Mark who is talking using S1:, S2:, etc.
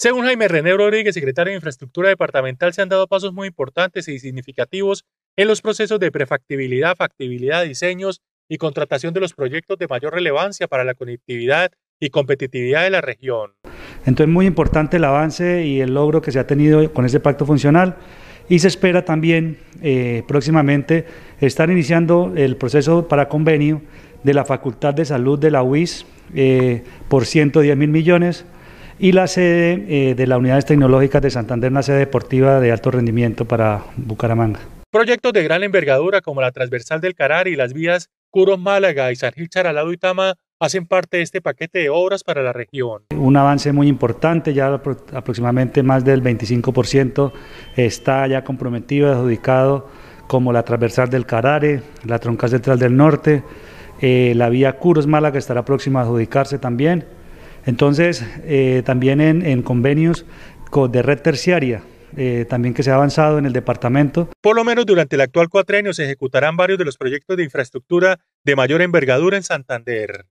S1: Según Jaime René Rodríguez, secretario de Infraestructura Departamental, se han dado pasos muy importantes y significativos en los procesos de prefactibilidad, factibilidad, diseños y contratación de los proyectos de mayor relevancia para la conectividad y competitividad de la región.
S2: Entonces, muy importante el avance y el logro que se ha tenido con este pacto funcional y se espera también eh, próximamente estar iniciando el proceso para convenio de la Facultad de Salud de la UIS eh, por 110 mil millones y la sede eh, de las unidades tecnológicas de Santander, una sede deportiva de alto rendimiento para Bucaramanga.
S1: Proyectos de gran envergadura como la transversal del Carare y las vías Curos Málaga y San Gil Charalado y Tama hacen parte de este paquete de obras para la región.
S2: Un avance muy importante, ya aproximadamente más del 25% está ya comprometido, adjudicado como la transversal del Carare, la tronca central del norte, eh, la vía Curos Málaga estará próxima a adjudicarse también entonces, eh, también en, convenios de red terciaria, eh, también que se ha avanzado en el departamento. Por lo
S1: menos durante el actual cuatrenio se ejecutarán varios de los proyectos de infraestructura de mayor envergadura en Santander.